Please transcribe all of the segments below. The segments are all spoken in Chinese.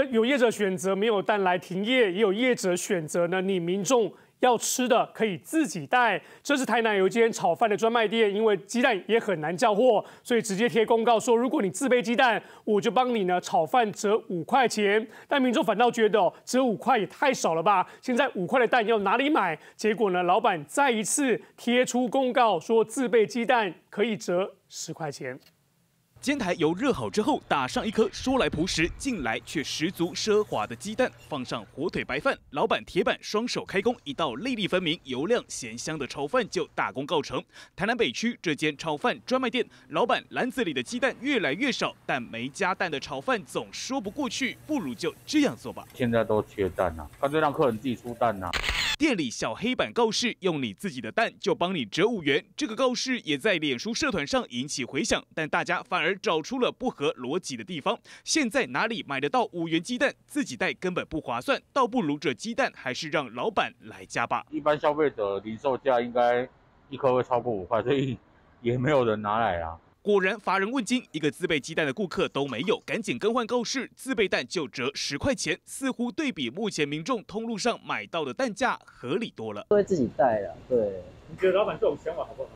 有业者选择没有蛋来停业，也有业者选择呢。你民众要吃的可以自己带。这是台南一间炒饭的专卖店，因为鸡蛋也很难叫货，所以直接贴公告说，如果你自备鸡蛋，我就帮你呢炒饭折五块钱。但民众反倒觉得折五块也太少了吧？现在五块的蛋要哪里买？结果呢，老板再一次贴出公告说，自备鸡蛋可以折十块钱。煎台油热好之后，打上一颗说来朴实，进来却十足奢华的鸡蛋，放上火腿白饭，老板铁板双手开工，一道粒粒分明、油亮咸香的炒饭就大功告成。台南北区这间炒饭专卖店，老板篮子里的鸡蛋越来越少，但没加蛋的炒饭总说不过去，不如就这样做吧。现在都缺蛋啦，干脆让客人自己出蛋啦。店里小黑板告示：用你自己的蛋就帮你折五元。这个告示也在脸书社团上引起回响，但大家反而找出了不合逻辑的地方。现在哪里买得到五元鸡蛋？自己带根本不划算，倒不如这鸡蛋还是让老板来加吧。一般消费者零售价应该一颗会超过五块，所以也没有人拿来啊。果然乏人问津，一个自备鸡蛋的顾客都没有，赶紧更换告示，自备蛋就折十块钱，似乎对比目前民众通路上买到的蛋价合理多了。都会自己带了，对，你觉得老板这种想法好不好？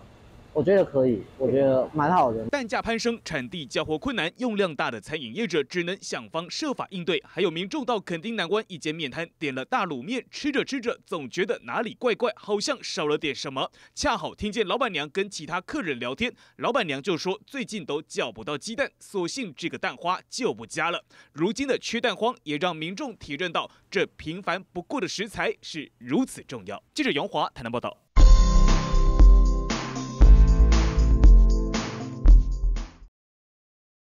我觉得可以，我觉得蛮好的。蛋价攀升，产地交货困难，用量大的餐饮业者只能想方设法应对。还有民众到垦丁南关一间面摊点了大卤面，吃着吃着总觉得哪里怪怪，好像少了点什么。恰好听见老板娘跟其他客人聊天，老板娘就说最近都叫不到鸡蛋，索性这个蛋花就不加了。如今的缺蛋荒也让民众体认到，这平凡不过的食材是如此重要。记者杨华台南报道。